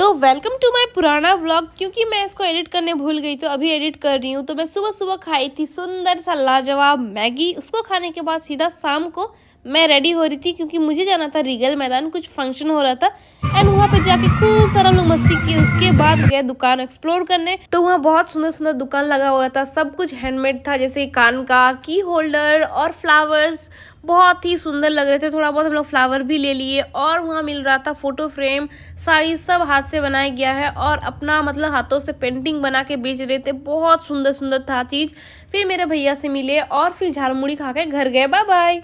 तो welcome to my पुराना vlog क्योंकि मैं इसको एडिट करने भूल गई तो अभी एडिट कर रही हूँ तो मैं सुबह सुबह खाई थी सुंदर सा लाजवाब मैगी उसको खाने के बाद सीधा शाम को मैं रेडी हो रही थी क्योंकि मुझे जाना था रीगल मैदान कुछ फंक्शन हो रहा था एंड वहाँ पे जाके खूब सारा हम लोग मस्ती किए उसके बाद गए दुकान एक्सप्लोर करने तो वहाँ बहुत सुंदर सुंदर दुकान लगा हुआ था सब कुछ हैंडमेड था जैसे कान का की होल्डर और फ्लावर्स बहुत ही सुंदर लग रहे थे थोड़ा बहुत हम लोग फ्लावर भी ले लिए और वहाँ मिल रहा था फोटो फ्रेम साड़ी सब हाथ से बनाया गया है और अपना मतलब हाथों से पेंटिंग बना के बेच रहे थे बहुत सुंदर सुंदर था चीज़ फिर मेरे भैया से मिले और फिर झालमुड़ी खा के घर गए बाय बाय